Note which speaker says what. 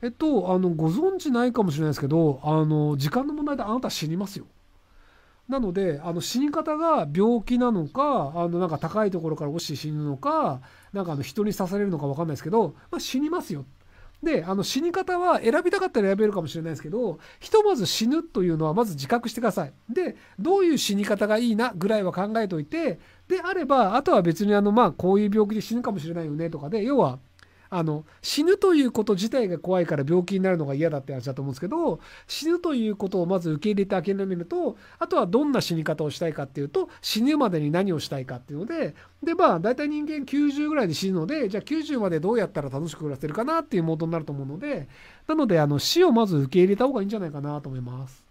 Speaker 1: えっと、あの、ご存知ないかもしれないですけど、あの、時間の問題であなた死にますよ。なので、あの、死に方が病気なのか、あの、なんか高いところから落ちて死ぬのか、なんかあの、人に刺されるのかわかんないですけど、まあ、死にますよ。で、あの、死に方は選びたかったら選べるかもしれないですけど、ひとまず死ぬというのはまず自覚してください。で、どういう死に方がいいなぐらいは考えておいて、であれば、あとは別にあの、まあ、こういう病気で死ぬかもしれないよねとかで、要は、あの死ぬということ自体が怖いから病気になるのが嫌だって話だと思うんですけど死ぬということをまず受け入れて諦めるとあとはどんな死に方をしたいかっていうと死ぬまでに何をしたいかっていうのででまあ大体人間90ぐらいで死ぬのでじゃあ90までどうやったら楽しく暮らせるかなっていうモードになると思うのでなのであの死をまず受け入れた方がいいんじゃないかなと思います。